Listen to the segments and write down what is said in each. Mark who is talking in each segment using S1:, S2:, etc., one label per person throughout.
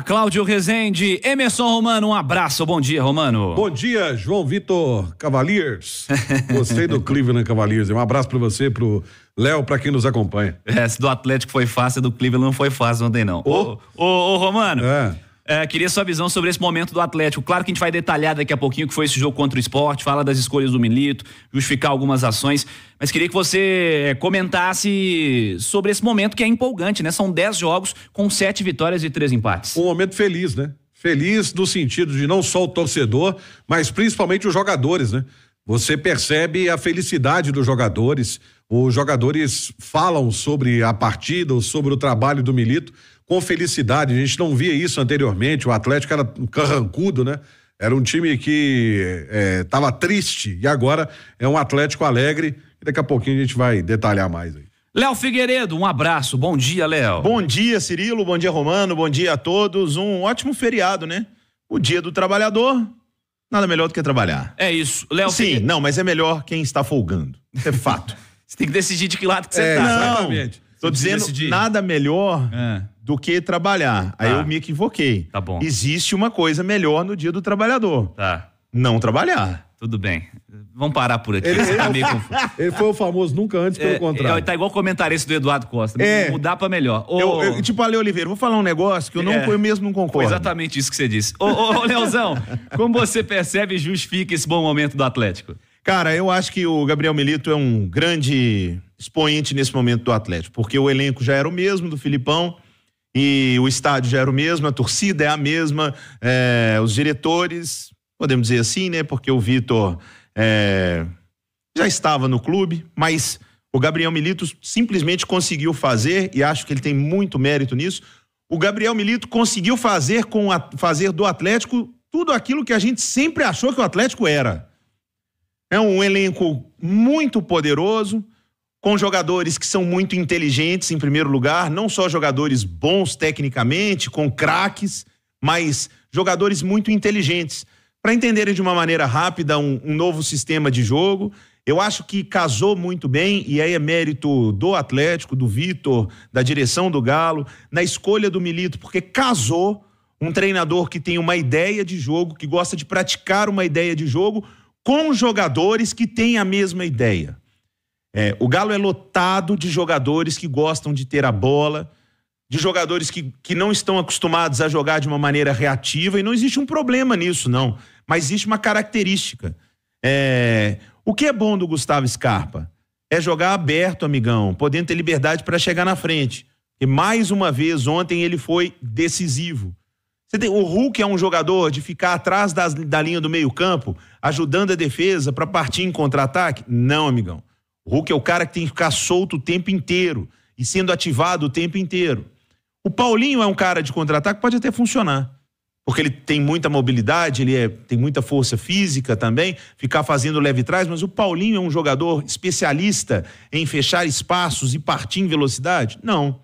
S1: Cláudio Rezende, Emerson Romano, um abraço, bom dia, Romano. Bom
S2: dia, João Vitor Cavaliers. Gostei do Cleveland Cavaliers. Um abraço para você, pro Léo, para quem nos acompanha.
S1: É, se do Atlético foi fácil, do Cleveland não foi fácil
S2: ontem, não. Ô, ô,
S1: ô, ô Romano. É. É, queria sua visão sobre esse momento do Atlético. Claro que a gente vai detalhar daqui a pouquinho que foi esse jogo contra o esporte, falar das escolhas do Milito, justificar algumas ações, mas queria que você é,
S2: comentasse sobre esse momento que é empolgante, né? São 10 jogos com sete vitórias e três empates. Um momento feliz, né? Feliz no sentido de não só o torcedor, mas principalmente os jogadores, né? Você percebe a felicidade dos jogadores, os jogadores falam sobre a partida, sobre o trabalho do Milito com felicidade. A gente não via isso anteriormente. O Atlético era um carrancudo, né? Era um time que estava é, triste e agora é um Atlético alegre. E daqui a pouquinho a gente vai detalhar mais aí.
S3: Léo Figueiredo, um abraço. Bom dia, Léo. Bom dia, Cirilo. Bom dia, Romano. Bom dia a todos. Um ótimo feriado, né? O dia do trabalhador. Nada melhor do que trabalhar. É isso. Léo Sim, Figueiredo. não, mas é melhor quem está folgando. É fato. Você tem que decidir de que lado que você é, tá. exatamente. Tô dizendo nada melhor é. do que trabalhar. Aí tá. eu me equivoquei. Tá bom. Existe uma coisa melhor no dia do trabalhador. Tá. Não trabalhar.
S1: Tudo bem. Vamos parar por aqui. Ele, ele, tá é meio
S2: ele foi o famoso nunca antes, pelo é,
S3: contrário. É,
S1: tá igual o comentarista do Eduardo Costa. É. Mudar pra melhor. Ô, eu,
S3: eu, tipo, Ale Oliveira, vou falar um negócio que eu não é, eu mesmo não concordo. Foi
S1: exatamente isso que você disse. Ô, ô, ô Leozão, como você percebe e justifica esse bom momento
S3: do Atlético? Cara, eu acho que o Gabriel Milito é um grande expoente nesse momento do Atlético, porque o elenco já era o mesmo do Filipão e o estádio já era o mesmo, a torcida é a mesma, é, os diretores, podemos dizer assim, né? Porque o Vitor é, já estava no clube, mas o Gabriel Milito simplesmente conseguiu fazer, e acho que ele tem muito mérito nisso. O Gabriel Milito conseguiu fazer, com a, fazer do Atlético tudo aquilo que a gente sempre achou que o Atlético era. É um elenco muito poderoso, com jogadores que são muito inteligentes, em primeiro lugar, não só jogadores bons tecnicamente, com craques, mas jogadores muito inteligentes, para entenderem de uma maneira rápida um, um, novo sistema de jogo. Eu acho que casou muito bem, e aí é mérito do Atlético, do Vitor, da direção do Galo, na escolha do Milito, porque casou um treinador que tem uma ideia de jogo, que gosta de praticar uma ideia de jogo, com jogadores que têm a mesma ideia. É, o Galo é lotado de jogadores que gostam de ter a bola, de jogadores que, que não estão acostumados a jogar de uma maneira reativa, e não existe um problema nisso, não. Mas existe uma característica. É, o que é bom do Gustavo Scarpa? É jogar aberto, amigão, podendo ter liberdade para chegar na frente. E mais uma vez, ontem ele foi decisivo. Tem, o Hulk é um jogador de ficar atrás das, da linha do meio-campo, ajudando a defesa para partir em contra-ataque? Não, amigão. O Hulk é o cara que tem que ficar solto o tempo inteiro e sendo ativado o tempo inteiro. O Paulinho é um cara de contra-ataque, pode até funcionar. Porque ele tem muita mobilidade, ele é, tem muita força física também, ficar fazendo leve trás, mas o Paulinho é um jogador especialista em fechar espaços e partir em velocidade? Não.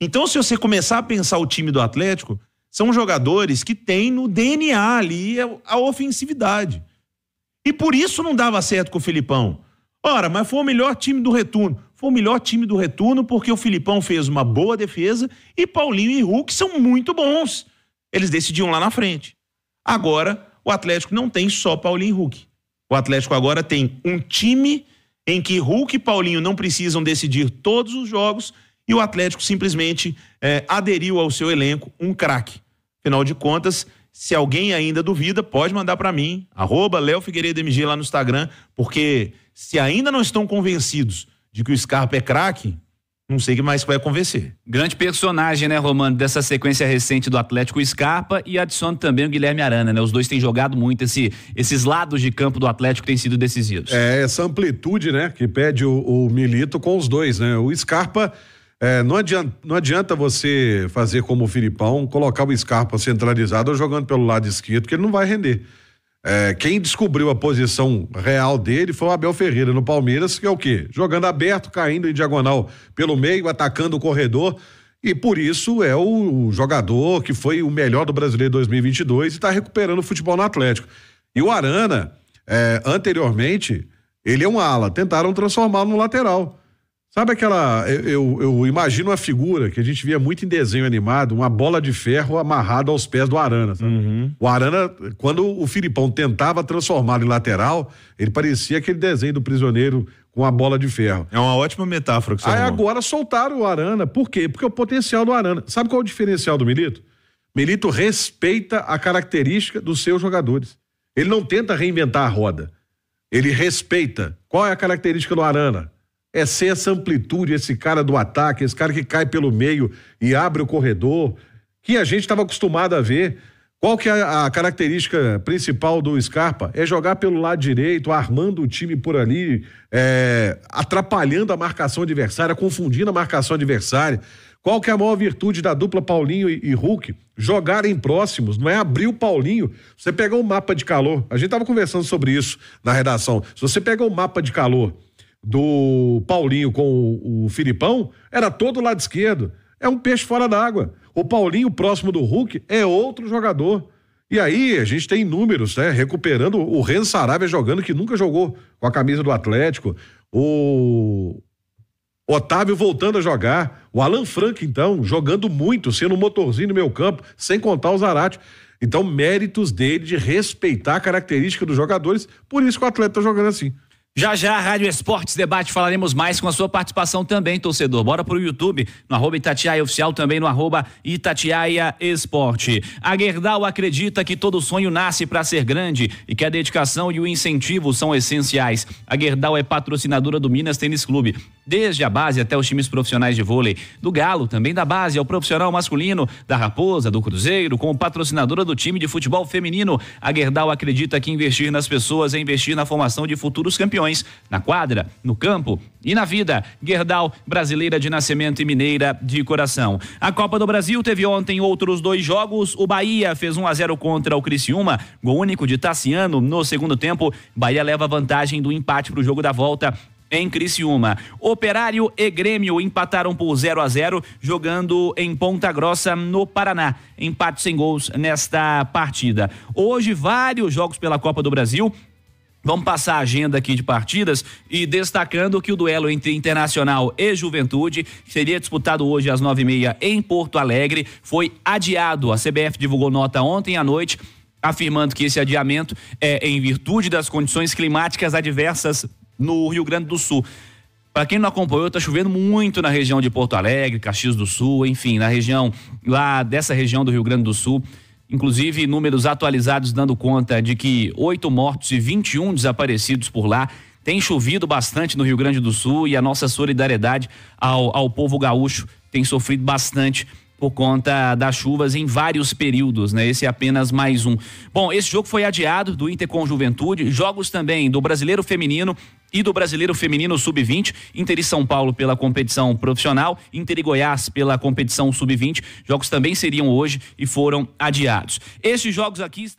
S3: Então, se você começar a pensar o time do Atlético, são jogadores que têm no DNA ali a ofensividade. E por isso não dava certo com o Filipão. Ora, mas foi o melhor time do retorno. Foi o melhor time do retorno porque o Filipão fez uma boa defesa e Paulinho e Hulk são muito bons. Eles decidiam lá na frente. Agora, o Atlético não tem só Paulinho e Hulk. O Atlético agora tem um time em que Hulk e Paulinho não precisam decidir todos os jogos e o Atlético simplesmente é, aderiu ao seu elenco um craque. Afinal de contas, se alguém ainda duvida, pode mandar para mim, arroba Léo Figueiredo MG lá no Instagram, porque se ainda não estão convencidos de que o Scarpa é craque, não sei o que mais vai convencer. Grande personagem, né, Romano, dessa sequência recente do Atlético
S1: Scarpa e adiciono também o Guilherme Arana, né? Os dois têm jogado muito esse, esses lados de campo do
S2: Atlético têm sido decisivos. É, essa amplitude, né, que pede o, o Milito com os dois, né? O Scarpa é, não, adianta, não adianta você fazer como o Filipão, colocar o Scarpa centralizado ou jogando pelo lado esquerdo, que ele não vai render. É, quem descobriu a posição real dele foi o Abel Ferreira no Palmeiras, que é o quê? Jogando aberto, caindo em diagonal pelo meio, atacando o corredor. E por isso é o, o jogador que foi o melhor do Brasileiro 2022 e está recuperando o futebol no Atlético. E o Arana, é, anteriormente, ele é um ala. Tentaram transformá-lo no lateral. Sabe aquela. Eu, eu, imagino a figura que a gente via muito em desenho animado, uma bola de ferro amarrada aos pés do Arana. Uhum. O Arana, quando o Filipão tentava transformá-lo em lateral, ele parecia aquele desenho do prisioneiro com a bola de ferro. É uma ótima metáfora que você Aí arrumou. agora soltaram o Arana. Por quê? Porque o potencial do Arana. Sabe qual é o diferencial do Milito? Milito respeita a característica dos seus jogadores. Ele não tenta reinventar a roda. Ele respeita. Qual é a característica do Arana? é ser essa amplitude, esse cara do ataque, esse cara que cai pelo meio e abre o corredor, que a gente estava acostumado a ver. Qual que é a característica principal do Scarpa? É jogar pelo lado direito, armando o time por ali, é, atrapalhando a marcação adversária, confundindo a marcação adversária. Qual que é a maior virtude da dupla Paulinho e, e Hulk? Jogarem próximos, não é abrir o Paulinho. Você pegar um mapa de calor, a gente estava conversando sobre isso na redação. Se você pegar um mapa de calor do Paulinho com o, o Filipão era todo lado esquerdo. É um peixe fora d'água. O Paulinho, próximo do Hulk, é outro jogador. E aí, a gente tem números, né? Recuperando o Ren Sarabia é jogando, que nunca jogou com a camisa do Atlético. O Otávio voltando a jogar. O Alan Frank, então, jogando muito, sendo um motorzinho no meu campo, sem contar o Zarate. Então, méritos dele de respeitar a característica dos jogadores. Por isso que o atleta tá jogando assim.
S1: Já já, Rádio Esportes Debate, falaremos mais com a sua participação também, torcedor. Bora pro YouTube, no arroba Itatiaia Oficial, também no arroba Itatiaia Esporte. A Gerdau acredita que todo sonho nasce para ser grande e que a dedicação e o incentivo são essenciais. A Gerdau é patrocinadora do Minas Tênis Clube desde a base até os times profissionais de vôlei, do Galo, também da base ao é profissional masculino, da Raposa, do Cruzeiro, com patrocinadora do time de futebol feminino. A Gerdau acredita que investir nas pessoas é investir na formação de futuros campeões, na quadra, no campo e na vida. Gerdau, brasileira de nascimento e mineira de coração. A Copa do Brasil teve ontem outros dois jogos. O Bahia fez 1 a 0 contra o Criciúma, gol único de Tassiano no segundo tempo. Bahia leva vantagem do empate para o jogo da volta em Criciúma. Operário e Grêmio empataram por 0 a 0 jogando em Ponta Grossa, no Paraná. Empate sem gols nesta partida. Hoje, vários jogos pela Copa do Brasil. Vamos passar a agenda aqui de partidas e destacando que o duelo entre Internacional e Juventude seria disputado hoje às nove e meia em Porto Alegre foi adiado. A CBF divulgou nota ontem à noite afirmando que esse adiamento é em virtude das condições climáticas adversas no Rio Grande do Sul. Para quem não acompanhou, está chovendo muito na região de Porto Alegre, Caxias do Sul, enfim, na região lá dessa região do Rio Grande do Sul. Inclusive, números atualizados dando conta de que oito mortos e 21 desaparecidos por lá. Tem chovido bastante no Rio Grande do Sul e a nossa solidariedade ao, ao povo gaúcho tem sofrido bastante por conta das chuvas em vários períodos, né? Esse é apenas mais um. Bom, esse jogo foi adiado do Inter com Juventude, jogos também do Brasileiro Feminino e do Brasileiro Feminino Sub-20, Inter e São Paulo pela competição profissional, Inter e Goiás pela competição Sub-20. Jogos também seriam hoje e foram adiados. Esses jogos aqui estão